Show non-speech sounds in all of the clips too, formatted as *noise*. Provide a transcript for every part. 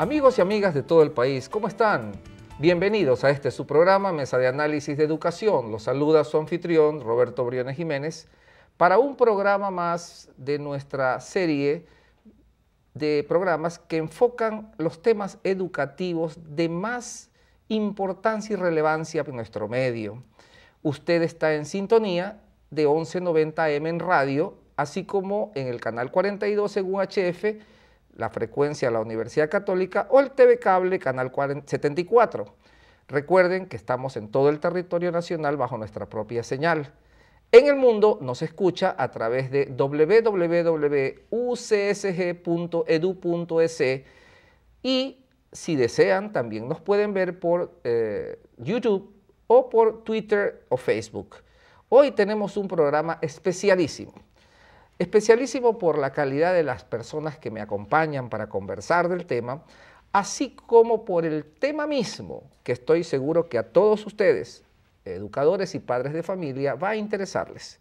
Amigos y amigas de todo el país, ¿cómo están? Bienvenidos a este su programa, Mesa de Análisis de Educación. Los saluda su anfitrión, Roberto Briones Jiménez, para un programa más de nuestra serie de programas que enfocan los temas educativos de más importancia y relevancia en nuestro medio. Usted está en sintonía de 1190M en radio, así como en el canal 42 según HF la frecuencia de la Universidad Católica o el TV Cable Canal 74. Recuerden que estamos en todo el territorio nacional bajo nuestra propia señal. En el mundo nos escucha a través de www.ucsg.edu.es e e y si desean también nos pueden ver por eh, YouTube o por Twitter o Facebook. Hoy tenemos un programa especialísimo especialísimo por la calidad de las personas que me acompañan para conversar del tema, así como por el tema mismo, que estoy seguro que a todos ustedes, educadores y padres de familia, va a interesarles.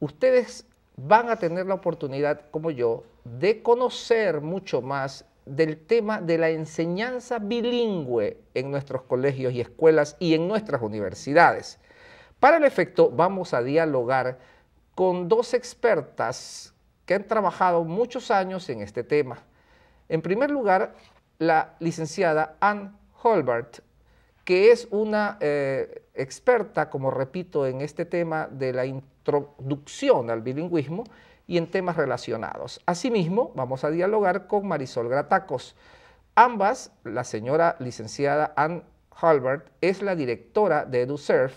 Ustedes van a tener la oportunidad, como yo, de conocer mucho más del tema de la enseñanza bilingüe en nuestros colegios y escuelas y en nuestras universidades. Para el efecto, vamos a dialogar con dos expertas que han trabajado muchos años en este tema. En primer lugar, la licenciada Ann Holbert, que es una eh, experta, como repito, en este tema de la introducción al bilingüismo y en temas relacionados. Asimismo, vamos a dialogar con Marisol Gratacos. Ambas, la señora licenciada Ann Holbert es la directora de EduServe,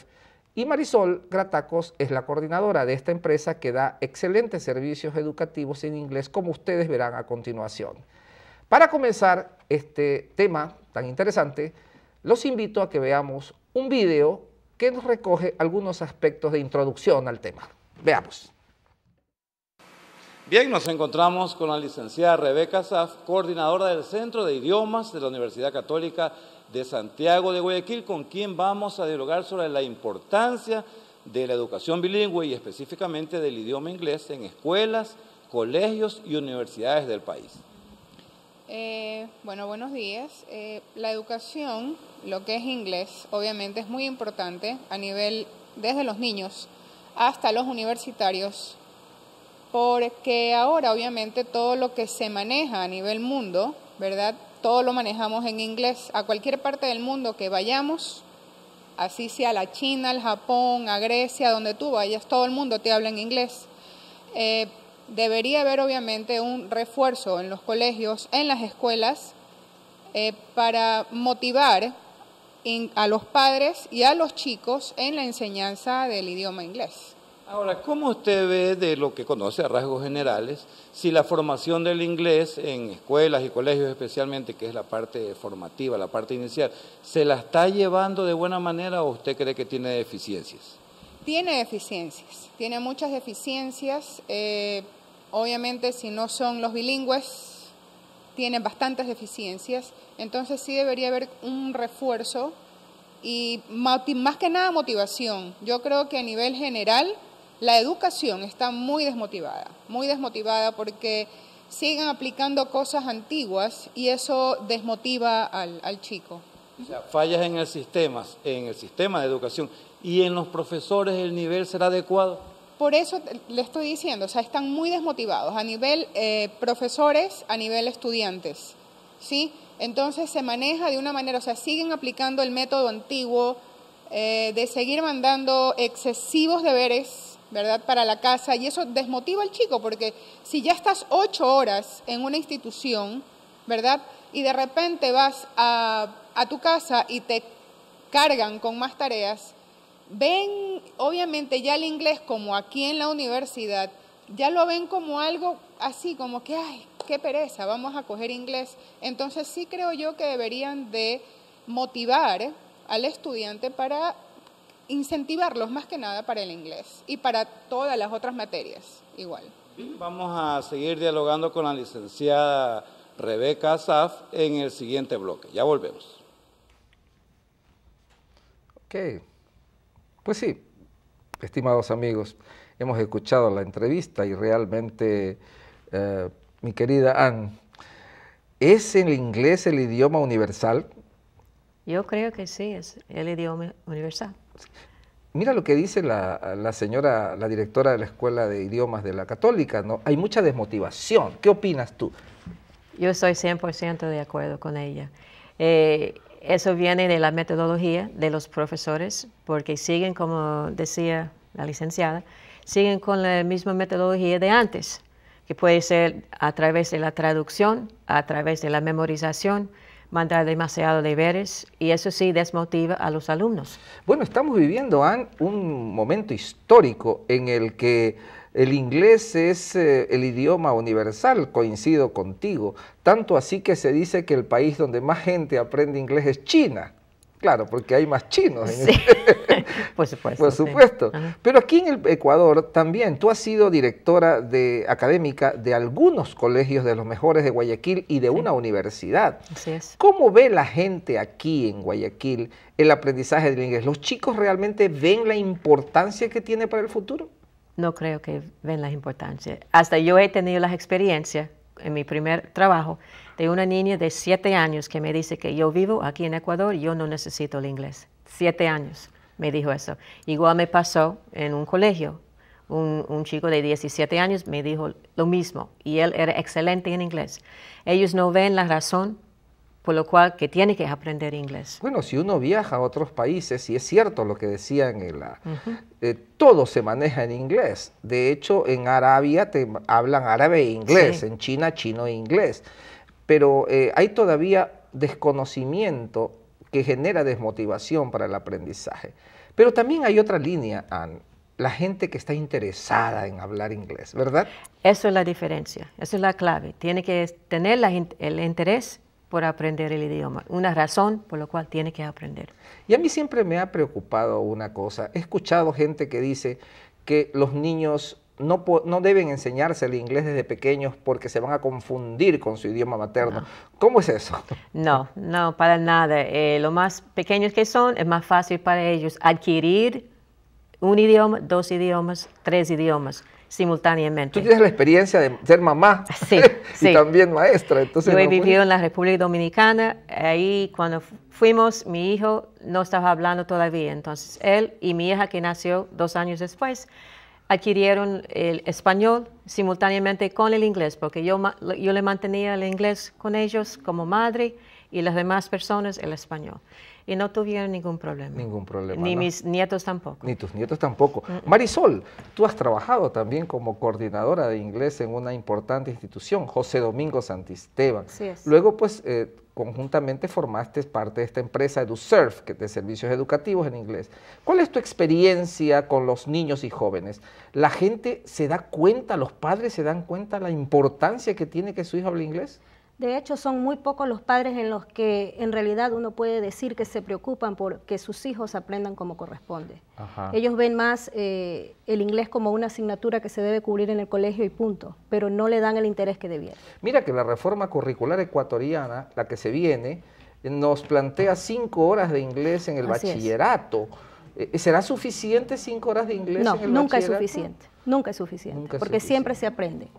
y Marisol Gratacos es la coordinadora de esta empresa que da excelentes servicios educativos en inglés, como ustedes verán a continuación. Para comenzar este tema tan interesante, los invito a que veamos un video que nos recoge algunos aspectos de introducción al tema. Veamos. Bien, nos encontramos con la licenciada Rebeca Saf, coordinadora del Centro de Idiomas de la Universidad Católica de Santiago de Guayaquil, con quien vamos a dialogar sobre la importancia de la educación bilingüe y específicamente del idioma inglés en escuelas, colegios y universidades del país. Eh, bueno, buenos días. Eh, la educación, lo que es inglés, obviamente es muy importante a nivel desde los niños hasta los universitarios, porque ahora obviamente todo lo que se maneja a nivel mundo, ¿verdad? todo lo manejamos en inglés. A cualquier parte del mundo que vayamos, así sea a la China, al Japón, a Grecia, donde tú vayas, todo el mundo te habla en inglés. Eh, debería haber obviamente un refuerzo en los colegios, en las escuelas, eh, para motivar a los padres y a los chicos en la enseñanza del idioma inglés. Ahora, ¿cómo usted ve de lo que conoce a rasgos generales si la formación del inglés en escuelas y colegios especialmente, que es la parte formativa, la parte inicial, ¿se la está llevando de buena manera o usted cree que tiene deficiencias? Tiene deficiencias, tiene muchas deficiencias. Eh, obviamente, si no son los bilingües, tienen bastantes deficiencias. Entonces sí debería haber un refuerzo y más que nada motivación. Yo creo que a nivel general la educación está muy desmotivada, muy desmotivada porque siguen aplicando cosas antiguas y eso desmotiva al, chico. O sea, fallas en el sistema, en el sistema de educación y en los profesores el nivel será adecuado. Por eso le estoy diciendo, o sea, están muy desmotivados a nivel eh, profesores, a nivel estudiantes, ¿sí? Entonces se maneja de una manera, o sea, siguen aplicando el método antiguo eh, de seguir mandando excesivos deberes ¿verdad? Para la casa y eso desmotiva al chico porque si ya estás ocho horas en una institución, ¿verdad? Y de repente vas a, tu casa y te cargan con más tareas, ven obviamente ya el inglés como aquí en la universidad, ya lo ven como algo así, como que, ay, qué pereza, vamos a coger inglés. Entonces sí creo yo que deberían de motivar al estudiante para incentivarlos más que nada para el inglés y para todas las otras materias igual. Vamos a seguir dialogando con la licenciada Rebeca Saff en el siguiente bloque. Ya volvemos. Ok. Pues sí, estimados amigos, hemos escuchado la entrevista y realmente, eh, mi querida Ann, ¿es el inglés el idioma universal? Yo creo que sí, es el idioma universal. Mira lo que dice la, señora, la directora de la Escuela de Idiomas de la Católica, ¿no? Hay mucha desmotivación. ¿Qué opinas tú? Yo estoy 100% de acuerdo con ella. Eh, eso viene de la metodología de los profesores, porque siguen, como decía la licenciada, siguen con la misma metodología de antes, que puede ser a través de la traducción, a través de la memorización, mandar demasiado deberes y eso sí desmotiva a los alumnos. Bueno, estamos viviendo, Ann, un momento histórico en el que el inglés es eh, el idioma universal, coincido contigo, tanto así que se dice que el país donde más gente aprende inglés es China. Claro, porque hay más chinos. Sí. Este *laughs* Por supuesto. Por supuesto. Pero aquí en el Ecuador también, tú has sido directora de, académica de algunos colegios de los mejores de Guayaquil y de una universidad. Así es. ¿Cómo ve la gente aquí en Guayaquil el aprendizaje del inglés? ¿Los chicos realmente ven la importancia que tiene para el futuro? No creo que ven la importancia. Hasta yo he tenido las experiencias en mi primer trabajo de una niña de siete años que me dice que yo vivo aquí en Ecuador, y yo no necesito el inglés. Siete años me dijo eso. Igual me pasó en un colegio. Un, chico de 17 años me dijo lo mismo y él era excelente en inglés. Ellos no ven la razón por lo cual que tiene que aprender inglés. Bueno, si uno viaja a otros países, y es cierto lo que decía en la, eh, todo se maneja en inglés. De hecho, en Arabia te hablan árabe e inglés, en China chino e inglés pero eh, hay todavía desconocimiento que genera desmotivación para el aprendizaje. Pero también hay otra línea, Anne, la gente que está interesada en hablar inglés, ¿verdad? Eso es la diferencia, eso es la clave. Tiene que tener el interés por aprender el idioma, una razón por la cual tiene que aprender. Y a mí siempre me ha preocupado una cosa. He escuchado gente que dice que los niños no, deben enseñarse el inglés desde pequeños porque se van a confundir con su idioma materno. ¿Cómo es eso? No, no, para nada. Eh, lo más pequeños que son, es más fácil para ellos adquirir un idioma, dos idiomas, tres idiomas simultáneamente. Tú tienes la experiencia de ser mamá *laughs* *laughs* y también maestra. Entonces Yo he vivido en la República Dominicana, ahí cuando fuimos, mi hijo no estaba hablando todavía, entonces él y mi hija que nació dos años después, adquirieron el español simultáneamente con el inglés, porque yo, yo le mantenía el inglés con ellos como madre y las demás personas el español. Y no tuvieron ningún problema. Ningún problema. Ni mis nietos tampoco. Ni tus nietos tampoco. Marisol, tú has trabajado también como coordinadora de inglés en una importante institución, José Domingo Santisteban. Sí es. Luego, pues, eh, conjuntamente formaste parte de esta empresa EduSurf, que es de servicios educativos en inglés. ¿Cuál es tu experiencia con los niños y jóvenes? ¿La gente se da cuenta, los padres se dan cuenta la importancia que tiene que su hijo hable inglés? De hecho, son muy pocos los padres en los que en realidad uno puede decir que se preocupan por que sus hijos aprendan como corresponde. Ellos ven más eh, el inglés como una asignatura que se debe cubrir en el colegio y punto, pero no le dan el interés que debiera. Mira que la reforma curricular ecuatoriana, la que se viene, nos plantea cinco horas de inglés en el bachillerato. Eh, ¿Será suficiente cinco horas de inglés en el nunca bachillerato? Es suficiente, nunca es suficiente, nunca es porque siempre se aprende.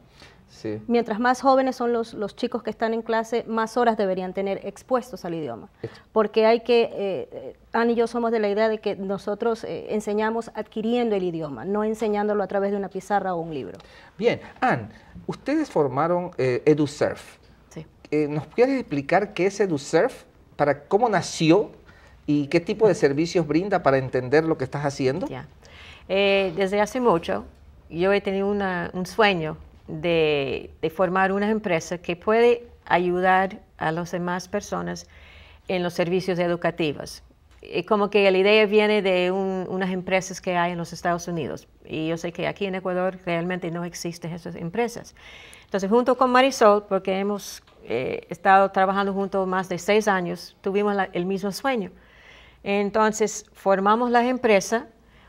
Mientras más jóvenes son los, los, chicos que están en clase, más horas deberían tener expuestos al idioma. Porque hay que, eh, eh, Anne y yo somos de la idea de que nosotros eh, enseñamos adquiriendo el idioma, no enseñándolo a través de una pizarra o un libro. Bien, Anne, ustedes formaron EduSurf. ¿Nos puedes explicar qué es EduSurf? Para cómo nació y qué tipo de servicios brinda para entender lo que estás haciendo. Ya. desde hace mucho yo he tenido un sueño de, formar una empresa que puede ayudar a las demás personas en los servicios educativos. como que la idea viene de unas empresas que hay en los Estados Unidos. Y yo sé que aquí en Ecuador realmente no existen esas empresas. Entonces, junto con Marisol, porque hemos eh, estado trabajando juntos más de seis años, tuvimos el mismo sueño. Entonces, formamos las empresas,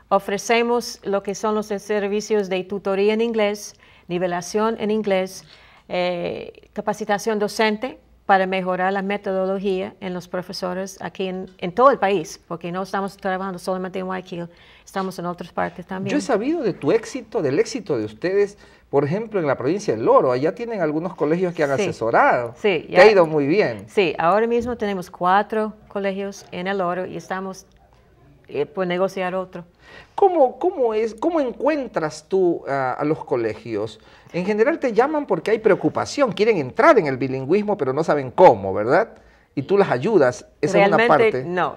ofrecemos lo que son los servicios de tutoría en inglés, nivelación en inglés, eh, capacitación docente para mejorar la metodología en los profesores aquí en, todo el país, porque no estamos trabajando solamente en Waikil, estamos en otras partes también. Yo he sabido de tu éxito, del éxito de ustedes, por ejemplo, en la provincia del Loro, allá tienen algunos colegios que han asesorado, sí, ha ido muy bien. Sí, ahora mismo tenemos cuatro colegios en el Oro y estamos eh, pues negociar otro. ¿Cómo, cómo, es, ¿Cómo encuentras tú a los colegios? En general te llaman porque hay preocupación, quieren entrar en el bilingüismo, pero no saben cómo, ¿verdad? Y tú las ayudas, esa es una parte. No,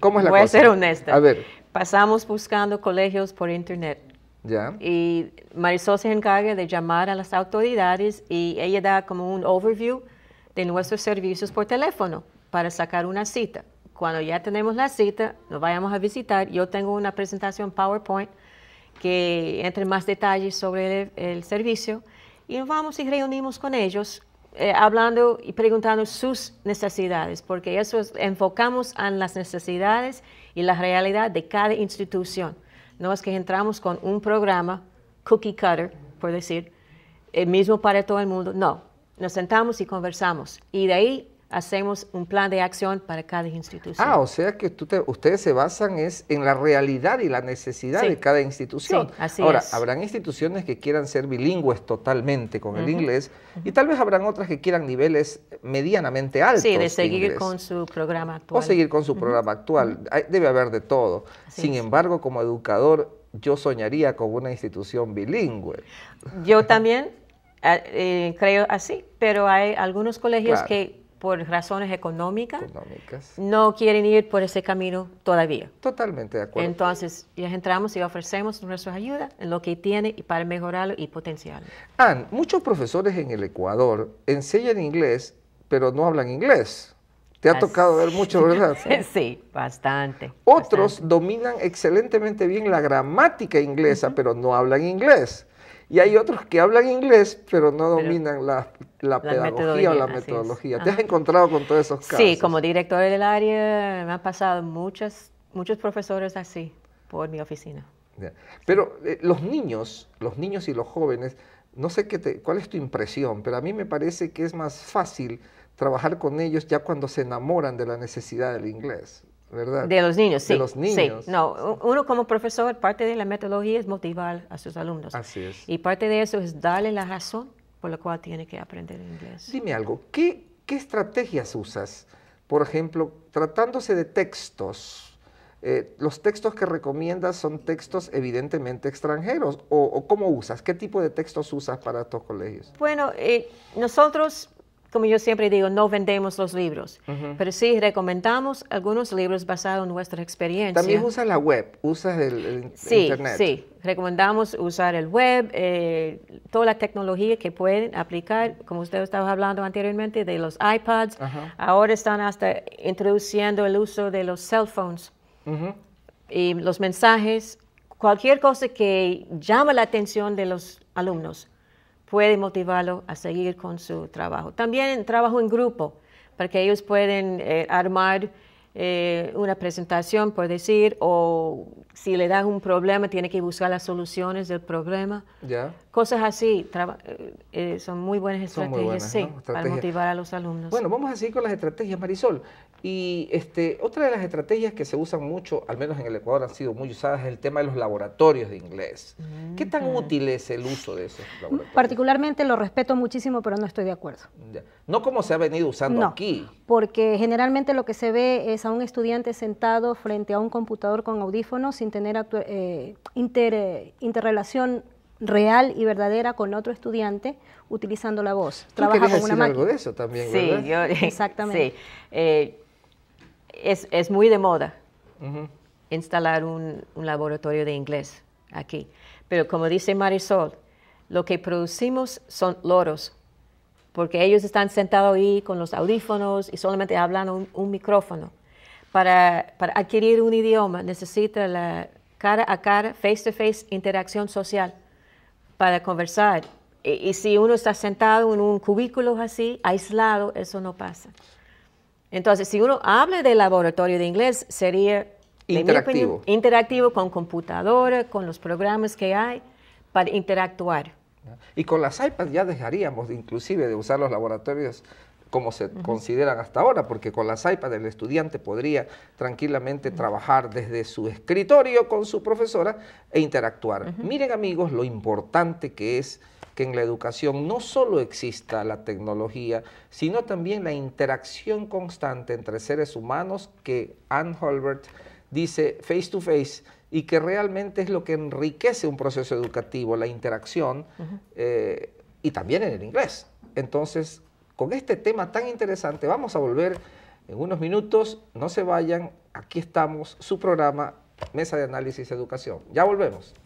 ¿Cómo es la voy a ser honesta. A ver. Pasamos buscando colegios por internet. Ya. Y Marisol se encarga de llamar a las autoridades y ella da como un overview de nuestros servicios por teléfono para sacar una cita cuando ya tenemos la cita, nos vayamos a visitar. Yo tengo una presentación PowerPoint que entre más detalles sobre el, servicio y nos vamos y reunimos con ellos eh, hablando y preguntando sus necesidades, porque eso enfocamos en las necesidades y la realidad de cada institución. No es que entramos con un programa cookie cutter, por decir, el eh, mismo para todo el mundo. No, nos sentamos y conversamos. Y de ahí hacemos un plan de acción para cada institución. Ah, o sea que ustedes se basan es en la realidad y la necesidad de cada institución. Ahora, habrán instituciones que quieran ser bilingües totalmente con el inglés y tal vez habrán otras que quieran niveles medianamente altos. Sí, de seguir con su programa actual. O seguir con su programa actual. Debe haber de todo. Sin embargo, como educador, yo soñaría con una institución bilingüe. Yo también eh, eh, creo así, pero hay algunos colegios que por razones económicas, no quieren ir por ese camino todavía. Totalmente de acuerdo. Entonces, ya entramos y ofrecemos nuestra ayuda en lo que tiene y para mejorarlo y potenciarlo. Ann, muchos profesores en el Ecuador enseñan inglés, pero no hablan inglés. Te ha tocado ver mucho, ¿verdad? *laughs* sí, bastante. Otros dominan excelentemente bien la gramática inglesa, pero no hablan inglés. Y hay otros que hablan inglés, pero no dominan la, la, pedagogía o la metodología. ¿Te has ah. encontrado con todos esos casos? Sí, como director del área me han pasado muchos, muchos profesores así por mi oficina. Pero eh, los niños, los niños y los jóvenes, no sé qué cuál es tu impresión, pero a mí me parece que es más fácil trabajar con ellos ya cuando se enamoran de la necesidad del inglés. ¿verdad? De los niños, sí. De los niños. No, uno como profesor, parte de la metodología es motivar a sus alumnos. Así es. Y parte de eso es darle la razón por la cual tiene que aprender inglés. Dime algo, ¿qué, qué estrategias usas? Por ejemplo, tratándose de textos, eh, ¿los textos que recomiendas son textos evidentemente extranjeros? ¿O, cómo usas? ¿Qué tipo de textos usas para estos colegios? Bueno, eh, nosotros como yo siempre digo, no vendemos los libros, pero sí recomendamos algunos libros basados en nuestra experiencia. También usa la web, usa el, internet. sí, Sí, recomendamos usar el web, eh, toda la tecnología que pueden aplicar, como usted estaba hablando anteriormente, de los iPads. Ahora están hasta introduciendo el uso de los cell phones y los mensajes, cualquier cosa que llame la atención de los alumnos puede motivarlo a seguir con su trabajo. También trabajo en grupo, para que ellos pueden eh, armar eh, una presentación, por decir, o si le das un problema, tiene que buscar las soluciones del problema. Ya. Cosas así, eh, son muy buenas estrategias, para motivar a los alumnos. Bueno, vamos a seguir con las estrategias, Marisol. Y este, otra de las estrategias que se usan mucho, al menos en el Ecuador han sido muy usadas, es el tema de los laboratorios de inglés. ¿Qué tan mm, útil es el uso de esos mm, laboratorios? Particularmente lo respeto muchísimo, pero no estoy de acuerdo. No como se ha venido usando aquí. Porque generalmente lo que se ve es a un estudiante sentado frente a un computador con audífonos sin tener eh, inter, eh, interrelación real y verdadera con otro estudiante utilizando la voz. Trabaja con una máquina. algo de eso también, Sí, ¿verdad? *laughs* exactamente. Sí. Eh, es, muy de moda instalar un, laboratorio de inglés aquí. Pero como dice Marisol, lo que producimos son loros, porque ellos están sentados ahí con los audífonos y solamente hablan un, micrófono. Para, adquirir un idioma necesita la cara a cara, face to face interacción social para conversar. y si uno está sentado en un cubículo así, aislado, eso no pasa. Entonces, si uno habla de laboratorio de inglés, sería interactivo. interactivo con computadora, con los programas que hay para interactuar. Y con las iPads ya dejaríamos inclusive de usar los laboratorios como se consideran hasta ahora, porque con las iPads el estudiante podría tranquilamente trabajar desde su escritorio con su profesora e interactuar. Miren amigos lo importante que es que en la educación no solo exista la tecnología, sino también la interacción constante entre seres humanos que Anne Holbert dice face to face y que realmente es lo que enriquece un proceso educativo, la interacción, eh, y también en el inglés. Entonces, con este tema tan interesante, vamos a volver en unos minutos, no se vayan, aquí estamos, su programa, Mesa de Análisis Educación. Ya volvemos.